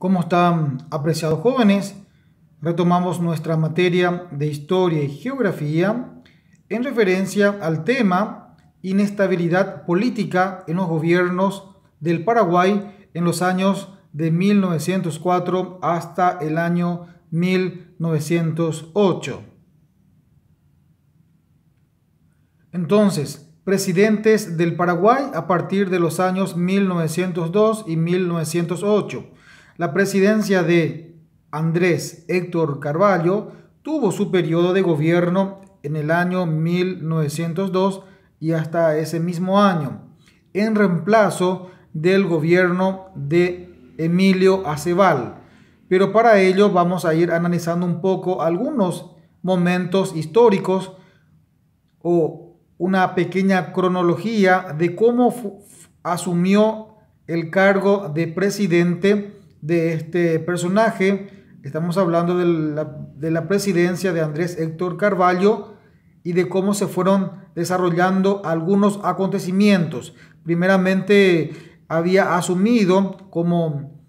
¿Cómo están, apreciados jóvenes? Retomamos nuestra materia de historia y geografía en referencia al tema inestabilidad política en los gobiernos del Paraguay en los años de 1904 hasta el año 1908. Entonces, presidentes del Paraguay a partir de los años 1902 y 1908 la presidencia de Andrés Héctor Carballo tuvo su periodo de gobierno en el año 1902 y hasta ese mismo año, en reemplazo del gobierno de Emilio Aceval. Pero para ello vamos a ir analizando un poco algunos momentos históricos o una pequeña cronología de cómo asumió el cargo de presidente de este personaje. Estamos hablando de la, presidencia de Andrés Héctor Carvalho y de cómo se fueron desarrollando algunos acontecimientos. Primeramente había asumido como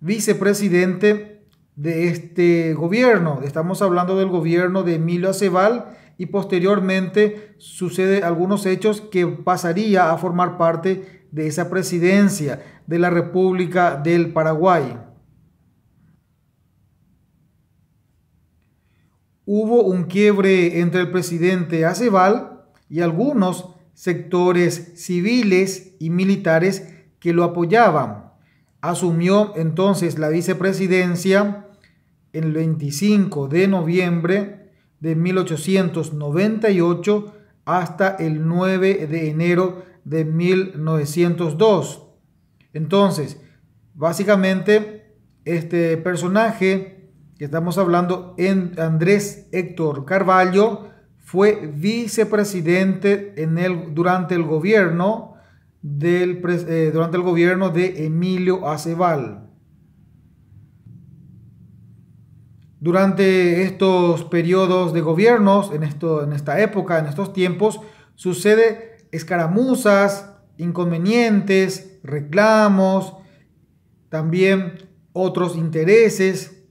vicepresidente de este gobierno. Estamos hablando del gobierno de Emilio Aceval y posteriormente sucede algunos hechos que pasaría a formar parte de esa presidencia de la República del Paraguay. Hubo un quiebre entre el presidente Aceval y algunos sectores civiles y militares que lo apoyaban. Asumió entonces la vicepresidencia el 25 de noviembre de 1898 hasta el 9 de enero de 1902. Entonces, básicamente, este personaje que estamos hablando, Andrés Héctor Carvalho, fue vicepresidente en el, durante el gobierno eh, durante el gobierno de Emilio Aceval. Durante estos periodos de gobiernos, en, esto, en esta época, en estos tiempos, sucede escaramuzas, inconvenientes, reclamos, también otros intereses,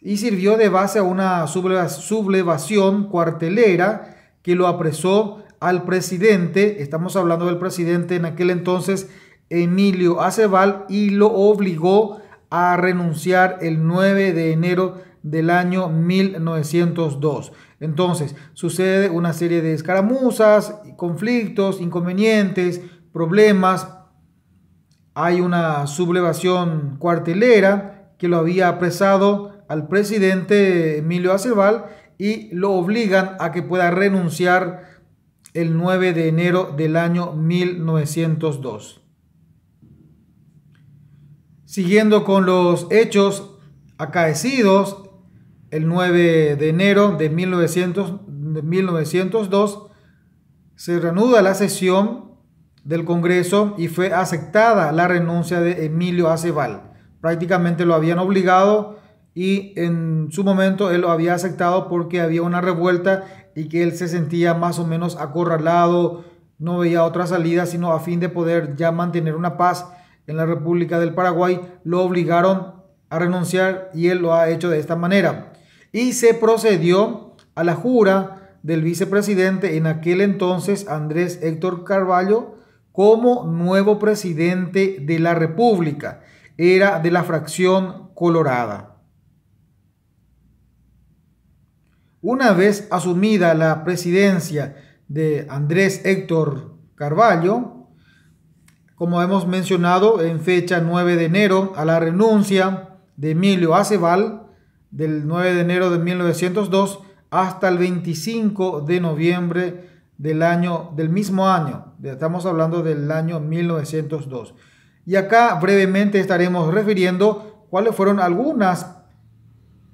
y sirvió de base a una sublevación cuartelera que lo apresó al presidente, estamos hablando del presidente en aquel entonces, Emilio Aceval, y lo obligó a renunciar el 9 de enero del año 1902. Entonces, sucede una serie de escaramuzas, conflictos, inconvenientes, problemas, hay una sublevación cuartelera que lo había apresado al presidente Emilio Aceval y lo obligan a que pueda renunciar el 9 de enero del año 1902. Siguiendo con los hechos acaecidos el 9 de enero de, de 1902, se reanuda la sesión del Congreso y fue aceptada la renuncia de Emilio Aceval. Prácticamente lo habían obligado y en su momento él lo había aceptado porque había una revuelta y que él se sentía más o menos acorralado, no veía otra salida, sino a fin de poder ya mantener una paz en la República del Paraguay, lo obligaron a renunciar y él lo ha hecho de esta manera. Y se procedió a la jura del vicepresidente en aquel entonces, Andrés Héctor Carballo, como nuevo presidente de la República. Era de la fracción colorada. Una vez asumida la presidencia de Andrés Héctor Carballo, como hemos mencionado en fecha 9 de enero, a la renuncia de Emilio Aceval del 9 de enero de 1902 hasta el 25 de noviembre de, del año, del mismo año. Estamos hablando del año 1902. Y acá brevemente estaremos refiriendo cuáles fueron algunas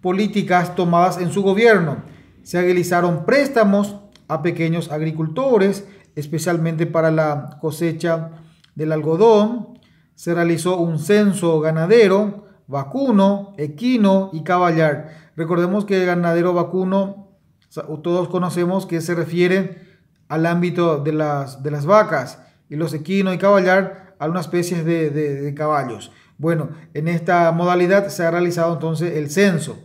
políticas tomadas en su gobierno. Se agilizaron préstamos a pequeños agricultores, especialmente para la cosecha del algodón. Se realizó un censo ganadero, vacuno, equino y caballar. Recordemos que ganadero vacuno, todos conocemos que se refiere al ámbito de las, de las vacas y los equinos y caballar a una especie de, caballos. Bueno, en esta modalidad se ha realizado entonces el censo.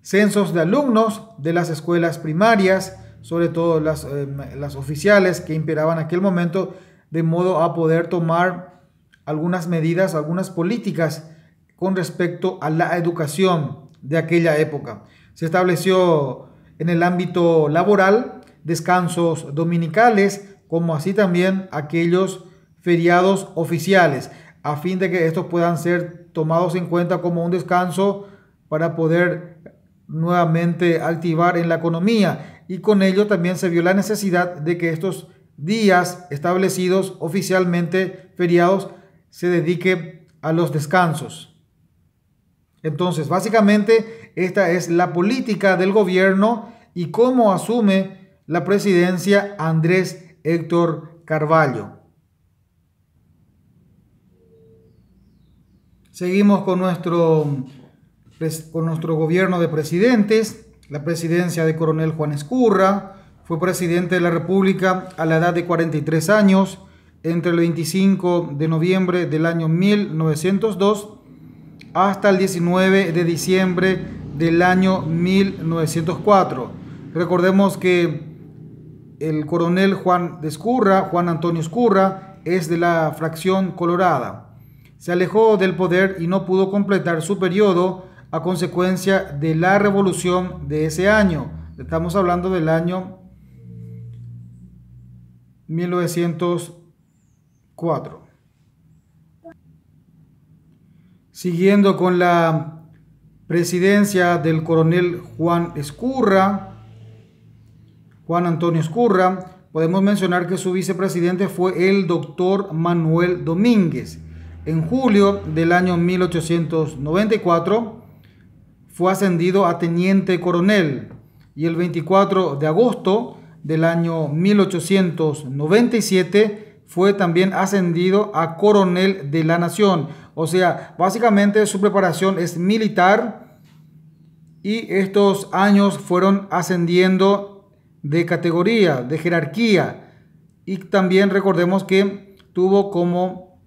Censos de alumnos de las escuelas primarias, sobre todo las, em, las oficiales que imperaban en aquel momento, de modo a poder tomar algunas medidas, algunas políticas con respecto a la educación de aquella época. Se estableció en el ámbito laboral descansos dominicales, como así también aquellos feriados oficiales, a fin de que estos puedan ser tomados en cuenta como un descanso para poder nuevamente activar en la economía. Y con ello también se vio la necesidad de que estos días establecidos oficialmente feriados se dedique a los descansos. Entonces, básicamente, esta es la política del gobierno y cómo asume la presidencia Andrés Héctor Carvalho. Seguimos con nuestro, con nuestro gobierno de presidentes, la presidencia de coronel Juan Escurra, fue presidente de la República a la edad de 43 años, entre el 25 de noviembre del año 1902 hasta el 19 de diciembre del año 1904. Recordemos que el coronel Juan de Escurra, Juan Antonio Escurra, es de la fracción colorada. Se alejó del poder y no pudo completar su periodo a consecuencia de la revolución de ese año. Estamos hablando del año 1904. Siguiendo con la presidencia del coronel Juan Escurra, Juan Antonio Escurra, podemos mencionar que su vicepresidente fue el doctor Manuel Domínguez. En julio del año 1894 fue ascendido a teniente coronel y el 24 de agosto del año 1897 fue también ascendido a coronel de la nación. O sea, básicamente su preparación es militar y estos años fueron ascendiendo de categoría, de jerarquía. Y también recordemos que tuvo como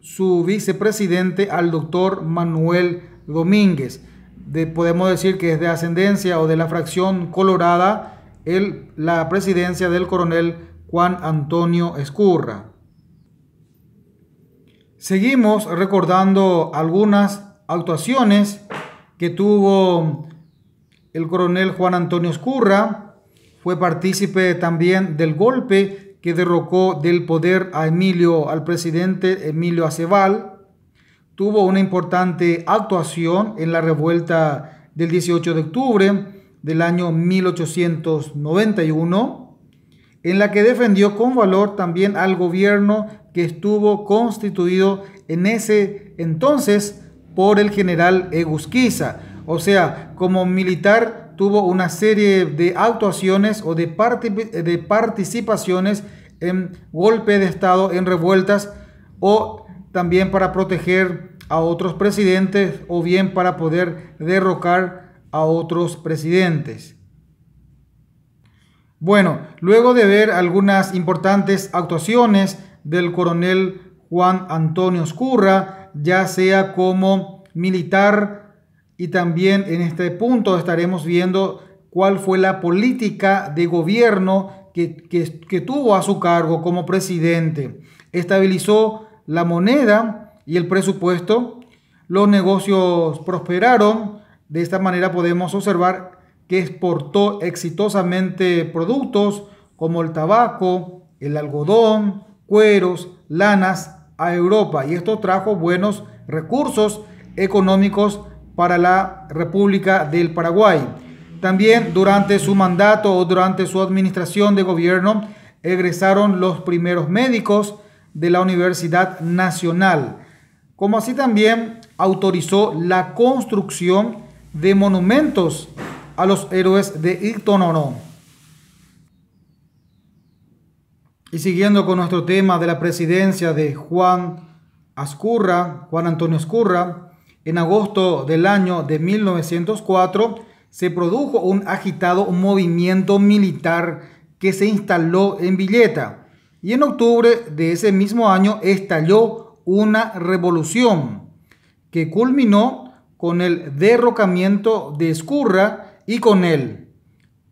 su vicepresidente al doctor Manuel Domínguez. De, podemos decir que es de ascendencia o de la fracción colorada la presidencia del coronel Juan Antonio Escurra. Seguimos recordando algunas actuaciones que tuvo el coronel Juan Antonio Escurra fue partícipe también del golpe que derrocó del poder a Emilio, al presidente Emilio Aceval. Tuvo una importante actuación en la revuelta del 18 de octubre del año 1891, en la que defendió con valor también al gobierno que estuvo constituido en ese entonces por el general Egusquiza. O sea, como militar tuvo una serie de actuaciones o de, de participaciones en golpe de Estado, en revueltas o también para proteger a otros presidentes o bien para poder derrocar a otros presidentes. Bueno, luego de ver algunas importantes actuaciones del coronel Juan Antonio Oscurra, ya sea como militar, y también en este punto estaremos viendo cuál fue la política de gobierno que, tuvo a su cargo como presidente. Estabilizó la moneda y el presupuesto, los negocios prosperaron, de esta manera podemos observar que exportó exitosamente productos como el tabaco, el algodón, cueros, lanas a Europa y esto trajo buenos recursos económicos para la República del Paraguay. También durante su mandato o durante su administración de gobierno egresaron los primeros médicos de la Universidad Nacional, como así también autorizó la construcción de monumentos a los héroes de Itonono. Y siguiendo con nuestro tema de la presidencia de Juan Ascurra, Juan Antonio Ascurra, en agosto del año de 1904 se produjo un agitado movimiento militar que se instaló en Villeta y en octubre de ese mismo año estalló una revolución que culminó con el derrocamiento de Escurra y con él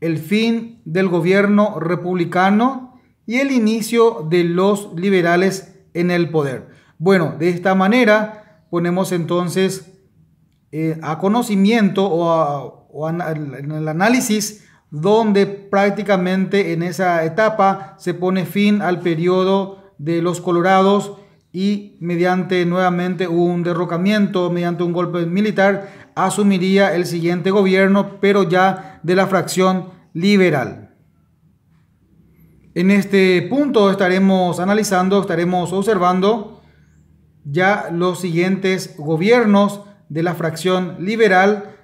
el fin del gobierno republicano y el inicio de los liberales en el poder. Bueno, de esta manera ponemos entonces eh, a conocimiento o, en el análisis donde prácticamente en esa etapa se pone fin al periodo de los colorados y mediante nuevamente un derrocamiento, mediante un golpe militar, asumiría el siguiente gobierno, pero ya de la fracción liberal. En este punto estaremos analizando, estaremos observando ya los siguientes gobiernos de la fracción liberal,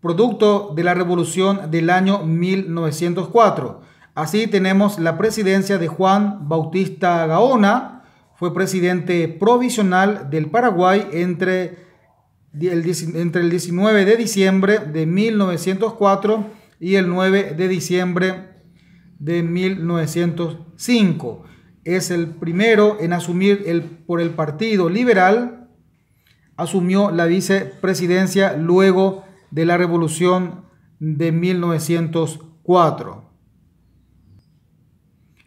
producto de la revolución del año 1904. Así tenemos la presidencia de Juan Bautista Gaona, fue presidente provisional del Paraguay entre el, entre el 19 de diciembre de 1904 y el 9 de diciembre de 1905 es el primero en asumir el, por el Partido Liberal, asumió la vicepresidencia luego de la Revolución de 1904.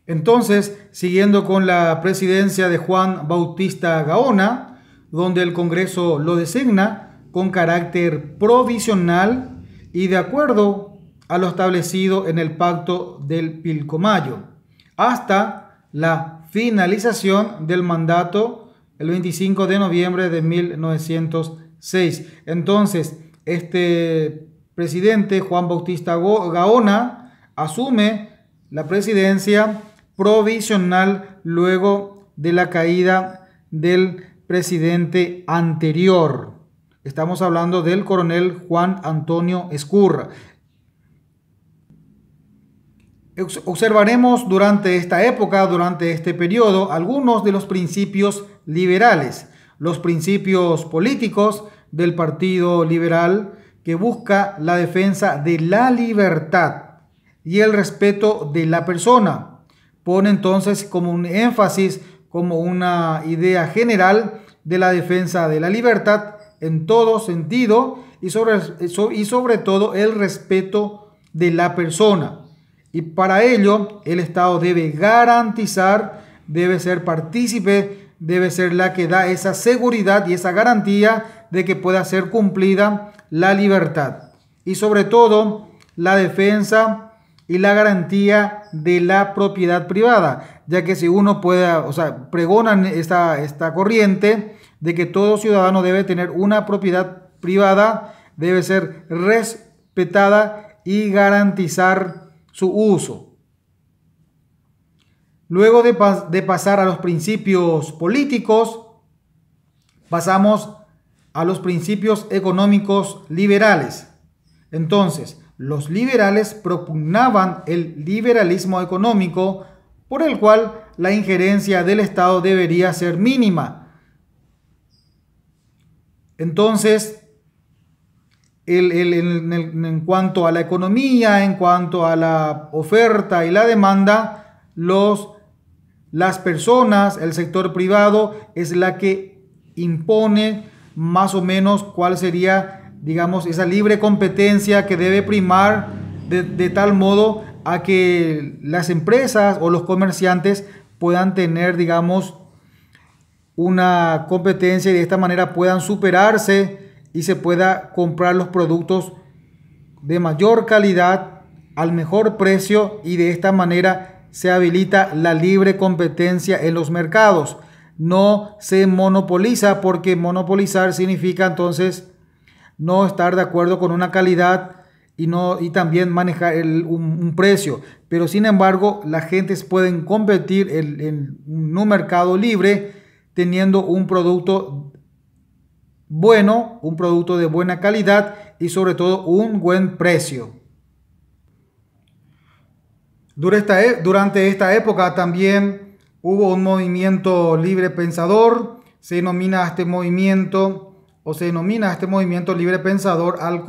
Entonces, siguiendo con la presidencia de Juan Bautista Gaona, donde el Congreso lo designa con carácter provisional y de acuerdo a lo establecido en el Pacto del Pilcomayo, hasta la finalización del mandato el 25 de noviembre de 1906. Entonces, este presidente Juan Bautista Gaona asume la presidencia provisional luego de la caída del presidente anterior. Estamos hablando del coronel Juan Antonio Escurra. Observaremos durante esta época, durante este periodo, algunos de los principios liberales, los principios políticos del Partido Liberal que busca la defensa de la libertad y el respeto de la persona. Pone entonces como un énfasis, como una idea general de la defensa de la libertad en todo sentido y sobre, y sobre todo el respeto de la persona. Y para ello, el Estado debe garantizar, debe ser partícipe, debe ser la que da esa seguridad y esa garantía de que pueda ser cumplida la libertad. Y sobre todo, la defensa y la garantía de la propiedad privada, ya que si uno pueda, o sea, pregonan esta, esta corriente de que todo ciudadano debe tener una propiedad privada, debe ser respetada y garantizar su uso. Luego de, pasar a los principios políticos, pasamos a los principios económicos liberales. Entonces, los liberales propugnaban el liberalismo económico por el cual la injerencia del Estado debería ser mínima. Entonces, en, cuanto a la economía, en cuanto a la oferta y la demanda, los, las personas, el sector privado es la que impone más o menos cuál sería, digamos, esa libre competencia que debe primar de, de tal modo a que las empresas o los comerciantes puedan tener, digamos, una competencia y de esta manera puedan superarse y se pueda comprar los productos de mayor calidad al mejor precio y de esta manera se habilita la libre competencia en los mercados. No se monopoliza porque monopolizar significa entonces no estar de acuerdo con una calidad y, no, y también manejar un, precio. Pero sin embargo, las gentes pueden competir en un mercado libre teniendo un producto bueno, un producto de buena calidad y sobre todo un buen precio. E, durante esta época también hubo un movimiento libre pensador, se denomina este movimiento o se denomina este movimiento libre pensador al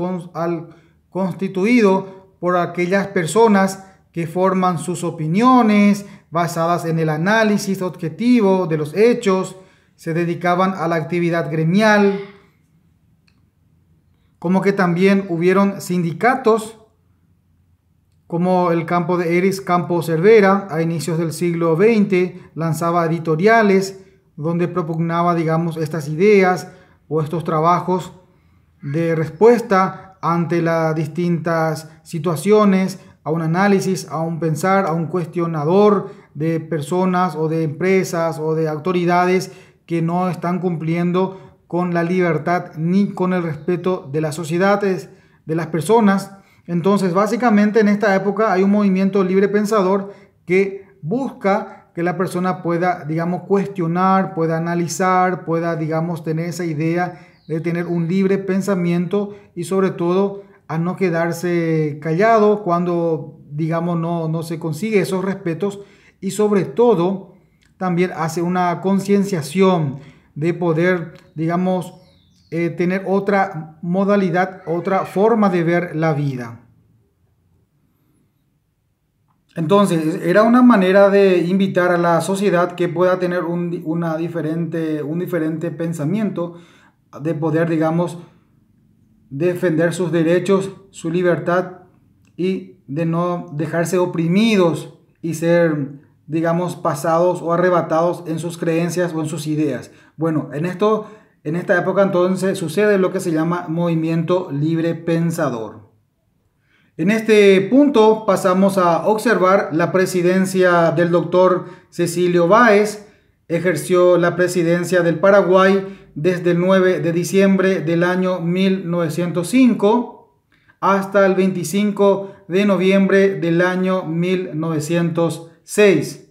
constituido por aquellas personas que forman sus opiniones basadas en el análisis objetivo de los hechos, se dedicaban a la actividad gremial, como que también hubieron sindicatos, como el campo de Eris Campo Cervera, a inicios del siglo XX, lanzaba editoriales donde propugnaba, digamos, estas ideas o estos trabajos de respuesta ante las distintas situaciones, a un análisis, a un pensar, a un cuestionador de personas o de empresas o de autoridades que no están cumpliendo con la libertad ni con el respeto de las sociedades, de las personas. Entonces, básicamente en esta época hay un movimiento libre pensador que busca que la persona pueda, digamos, cuestionar, pueda analizar, pueda, digamos, tener esa idea de tener un libre pensamiento y sobre todo a no quedarse callado cuando, digamos, no, no se consigue esos respetos y sobre todo también hace una concienciación de poder, digamos, eh, tener otra modalidad, otra forma de ver la vida. Entonces, era una manera de invitar a la sociedad que pueda tener una diferente, un diferente pensamiento, de poder, digamos, defender sus derechos, su libertad y de no dejarse oprimidos y ser digamos, pasados o arrebatados en sus creencias o en sus ideas. Bueno, en esto, en esta época entonces sucede lo que se llama movimiento libre pensador. En este punto pasamos a observar la presidencia del doctor Cecilio Báez. Ejerció la presidencia del Paraguay desde el 9 de diciembre del año 1905 hasta el 25 de noviembre del año 1905. 6.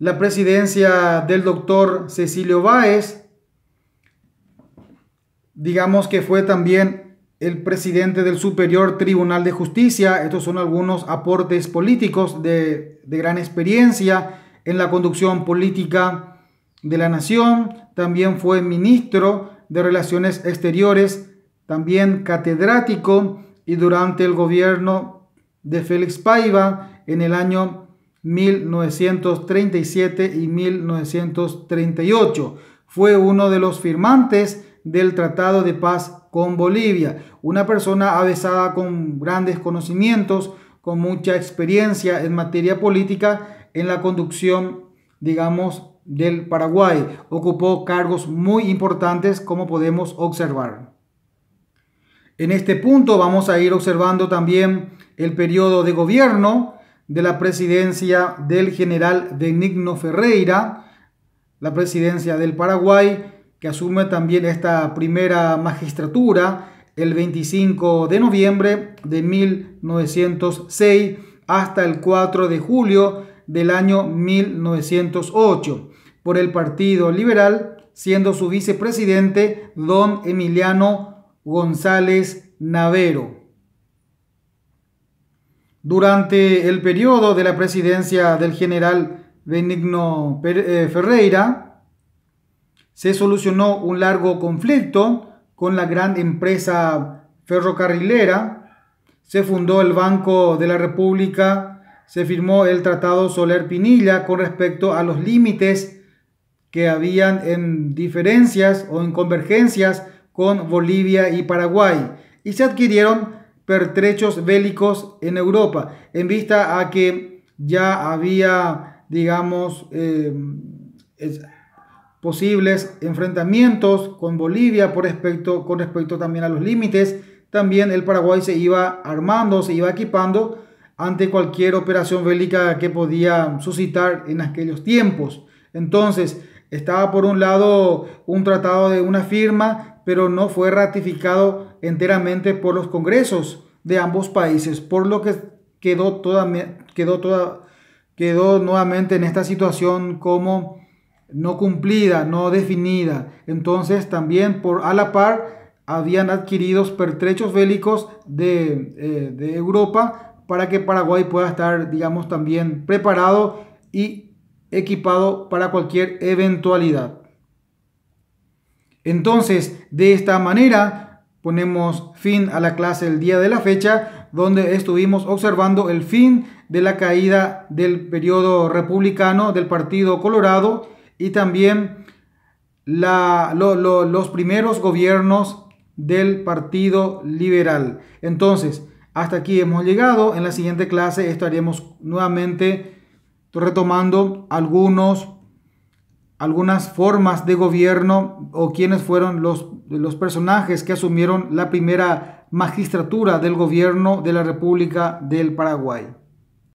La presidencia del doctor Cecilio Báez, digamos que fue también el presidente del Superior Tribunal de Justicia. Estos son algunos aportes políticos de, de gran experiencia en la conducción política de la nación. También fue ministro de Relaciones Exteriores, también catedrático y durante el gobierno de Félix Paiva en el año 1937 y 1938. Fue uno de los firmantes del Tratado de Paz con Bolivia, una persona avesada con grandes conocimientos, con mucha experiencia en materia política en la conducción, digamos, del Paraguay. Ocupó cargos muy importantes como podemos observar. En este punto vamos a ir observando también el periodo de gobierno de la presidencia del general Benigno Ferreira, la presidencia del Paraguay, que asume también esta primera magistratura el 25 de noviembre de 1906 hasta el 4 de julio del año 1908 por el Partido Liberal, siendo su vicepresidente don Emiliano González Navero. Durante el periodo de la presidencia del general Benigno eh, Ferreira, se solucionó un largo conflicto con la gran empresa ferrocarrilera, se fundó el Banco de la República, se firmó el Tratado Soler Pinilla con respecto a los límites que habían en diferencias o en convergencias con Bolivia y Paraguay, y se adquirieron pertrechos bélicos en Europa, en vista a que ya había, digamos, eh, posibles enfrentamientos con Bolivia por con respecto también a los límites. También el Paraguay se iba armando, se iba equipando ante cualquier operación bélica que podía suscitar en aquellos tiempos. Entonces, estaba por un lado un tratado de una firma pero no fue ratificado enteramente por los congresos de ambos países, por lo que quedó, quedó, toda, quedó nuevamente en esta situación como no cumplida, no definida. Entonces también por a la par habían adquirido pertrechos bélicos de, eh, de Europa para que Paraguay pueda estar, digamos, también preparado y equipado para cualquier eventualidad. Entonces, de esta manera ponemos fin a la clase el día de la fecha, donde estuvimos observando el fin de la caída del periodo republicano del Partido Colorado y también los primeros gobiernos del Partido Liberal. Entonces, hasta aquí hemos llegado. En la siguiente clase estaremos nuevamente retomando algunos algunas formas de gobierno o quiénes fueron los, los personajes que asumieron la primera magistratura del gobierno de la República del Paraguay.